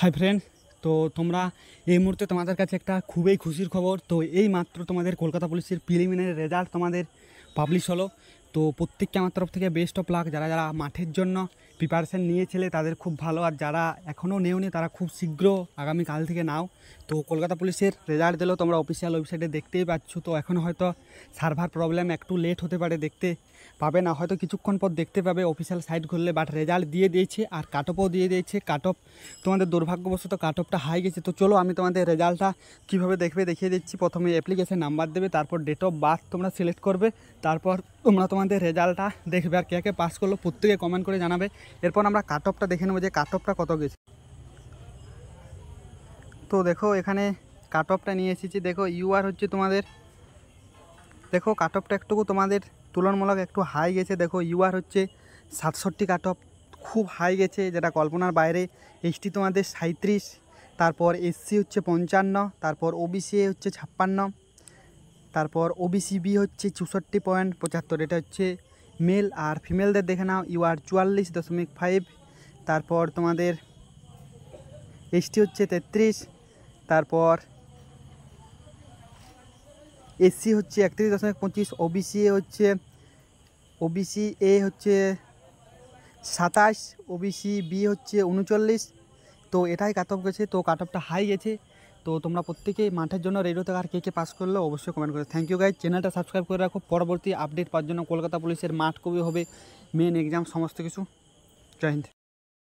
hi friend তো তোমরা এই মুহূর্তে তোমাদের কাছে একটা খুবই খুশির খবর তো এই মাত্র তোমাদের কলকাতা পুলিশের প্রিলিমিনারি রেজাল্ট তোমাদের পাবলিশ হলো তো প্রত্যেককে আমার তরফ থেকে বেস্ট অফ লাক যারা যারা মাঠের জন্য প্রিপারেশান নিয়েছিলে তাদের খুব ভালো আর যারা এখনও নেওনি তারা খুব শীঘ্র আগামীকাল থেকে নাও তো কলকাতা পুলিশের রেজাল্ট দিলেও তোমরা অফিসিয়াল ওয়েবসাইটে দেখতেই পাচ্ছ তো এখন হয়তো সার্ভার প্রবলেম একটু লেট হতে পারে দেখতে পাবে না হয়তো কিছুক্ষণ পর দেখতে পাবে অফিসিয়াল সাইট খুললে বাট রেজাল্ট দিয়ে দিয়েছে আর কাট দিয়ে দিয়েছে কাট তোমাদের দুর্ভাগ্যবশত কাট অফটা হাই গেছে তো চলো আমি তোমাদের রেজাল্টটা কীভাবে দেখবে দেখিয়ে দিচ্ছি প্রথমে অ্যাপ্লিকেশান নাম্বার দেবে তারপর ডেট অফ বার্থ তোমরা সিলেক্ট করবে তারপর তোমরা তোমাদের রেজাল্টটা দেখবে আর কে কে পাস করলো প্রত্যেকে কমেন্ট করে জানাবে এরপর আমরা কাট অফটা দেখে নেবো যে কাট অফটা কত গেছে তো দেখো এখানে কাট অফটা নিয়ে এসেছি দেখো ইউআর হচ্ছে তোমাদের দেখো কাট অফটা একটুকু তোমাদের তুলনামূলক একটু হাই গেছে দেখো ইউআর হচ্ছে সাতষট্টি কাট অফ খুব হাই গেছে যেটা কল্পনার বাইরে এসটি তোমাদের সাঁত্রিশ তারপর এসসি হচ্ছে পঞ্চান্ন তারপর ওবিসি হচ্ছে ছাপ্পান্ন তারপর ওবিসি বি হচ্ছে চৌষট্টি পয়েন্ট পঁচাত্তর এটা হচ্ছে মেল আর ফিমেলদের দেখে নাও ইউ আর চুয়াল্লিশ দশমিক ফাইভ তারপর তোমাদের এসটি হচ্ছে তেত্রিশ তারপর এসসি হচ্ছে একত্রিশ দশমিক পঁচিশ ওবিসি হচ্ছে ওবিসি এ হচ্ছে সাতাশ ওবিসি বি হচ্ছে উনচল্লিশ তো এটাই কাট গেছে তো কাট হাই গেছে তো তোমরা প্রত্যেকেই মাঠের জন্য হতে আর কে কে পাস করলে অবশ্যই কমেন্ট করে থ্যাংক ইউ গাইজ চ্যানেলটা সাবস্ক্রাইব করে রাখো পরবর্তী আপডেট পাওয়ার জন্য কলকাতা পুলিশের মাঠ কবি হবে মেন এক্সাম সমস্ত কিছু জয় হিন্দ